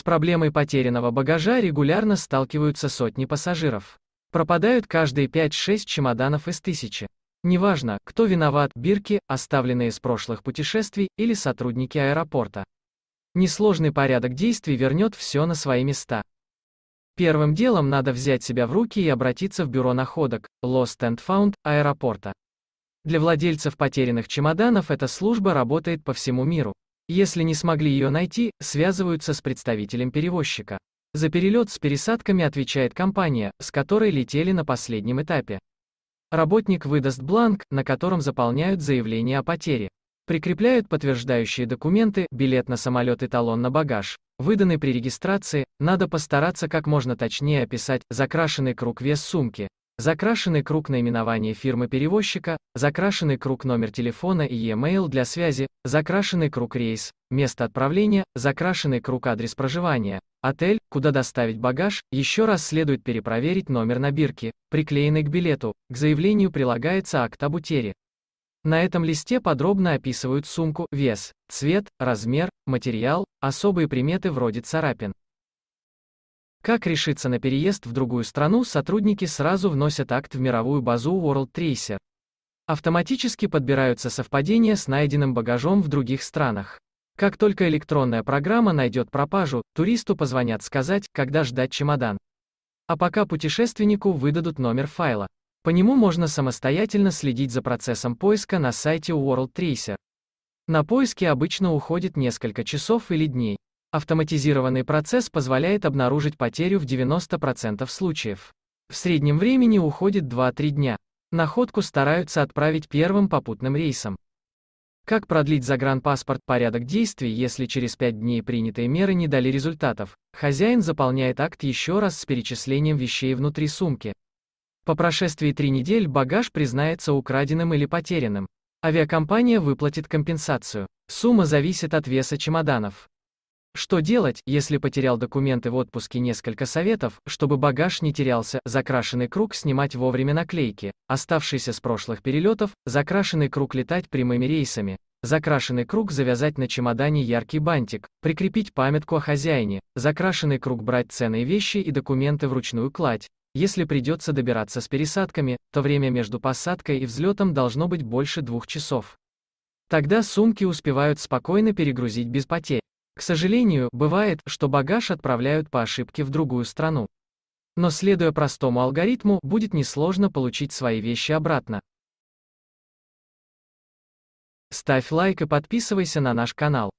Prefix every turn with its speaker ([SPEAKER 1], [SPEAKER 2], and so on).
[SPEAKER 1] С проблемой потерянного багажа регулярно сталкиваются сотни пассажиров. Пропадают каждые 5-6 чемоданов из тысячи. Неважно, кто виноват, бирки, оставленные с прошлых путешествий, или сотрудники аэропорта. Несложный порядок действий вернет все на свои места. Первым делом надо взять себя в руки и обратиться в бюро находок, Lost and Found, аэропорта. Для владельцев потерянных чемоданов эта служба работает по всему миру. Если не смогли ее найти, связываются с представителем перевозчика. За перелет с пересадками отвечает компания, с которой летели на последнем этапе. Работник выдаст бланк, на котором заполняют заявление о потере. Прикрепляют подтверждающие документы, билет на самолет и талон на багаж. Выданный при регистрации, надо постараться как можно точнее описать закрашенный круг вес сумки, Закрашенный круг наименование фирмы-перевозчика, закрашенный круг номер телефона и e-mail для связи, закрашенный круг рейс, место отправления, закрашенный круг адрес проживания, отель, куда доставить багаж, еще раз следует перепроверить номер на бирке, приклеенный к билету, к заявлению прилагается акт об утере. На этом листе подробно описывают сумку, вес, цвет, размер, материал, особые приметы вроде царапин. Как решиться на переезд в другую страну, сотрудники сразу вносят акт в мировую базу World Tracer. Автоматически подбираются совпадения с найденным багажом в других странах. Как только электронная программа найдет пропажу, туристу позвонят сказать, когда ждать чемодан. А пока путешественнику выдадут номер файла. По нему можно самостоятельно следить за процессом поиска на сайте World Tracer. На поиски обычно уходит несколько часов или дней. Автоматизированный процесс позволяет обнаружить потерю в 90% случаев. В среднем времени уходит 2-3 дня. Находку стараются отправить первым попутным рейсом. Как продлить загранпаспорт? Порядок действий, если через 5 дней принятые меры не дали результатов. Хозяин заполняет акт еще раз с перечислением вещей внутри сумки. По прошествии 3 недель багаж признается украденным или потерянным. Авиакомпания выплатит компенсацию. Сумма зависит от веса чемоданов. Что делать, если потерял документы в отпуске несколько советов, чтобы багаж не терялся, закрашенный круг снимать вовремя наклейки, оставшиеся с прошлых перелетов, закрашенный круг летать прямыми рейсами, закрашенный круг завязать на чемодане яркий бантик, прикрепить памятку о хозяине, закрашенный круг брать ценные вещи и документы вручную кладь. Если придется добираться с пересадками, то время между посадкой и взлетом должно быть больше двух часов. Тогда сумки успевают спокойно перегрузить без потерь. К сожалению, бывает, что багаж отправляют по ошибке в другую страну. Но следуя простому алгоритму, будет несложно получить свои вещи обратно. Ставь лайк и подписывайся на наш канал.